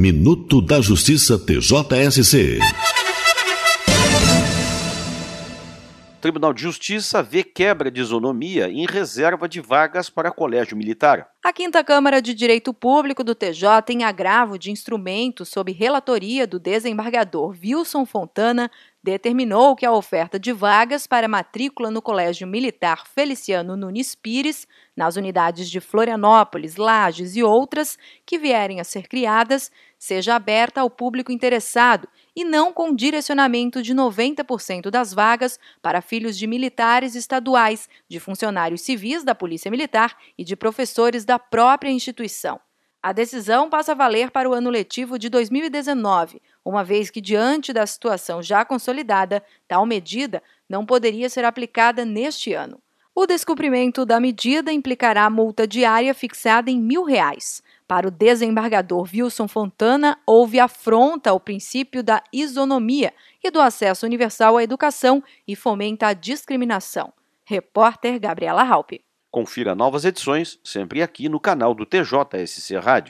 Minuto da Justiça TJSC. Tribunal de Justiça vê quebra de isonomia em reserva de vagas para colégio militar. A Quinta Câmara de Direito Público do TJ tem agravo de instrumento sob relatoria do desembargador Wilson Fontana determinou que a oferta de vagas para matrícula no Colégio Militar Feliciano Nunes Pires, nas unidades de Florianópolis, Lages e outras que vierem a ser criadas, seja aberta ao público interessado e não com direcionamento de 90% das vagas para filhos de militares estaduais, de funcionários civis da Polícia Militar e de professores da própria instituição. A decisão passa a valer para o ano letivo de 2019, uma vez que, diante da situação já consolidada, tal medida não poderia ser aplicada neste ano. O descumprimento da medida implicará multa diária fixada em mil reais. Para o desembargador Wilson Fontana, houve afronta ao princípio da isonomia e do acesso universal à educação e fomenta a discriminação. Repórter Gabriela Halpe. Confira novas edições sempre aqui no canal do TJSC Rádio.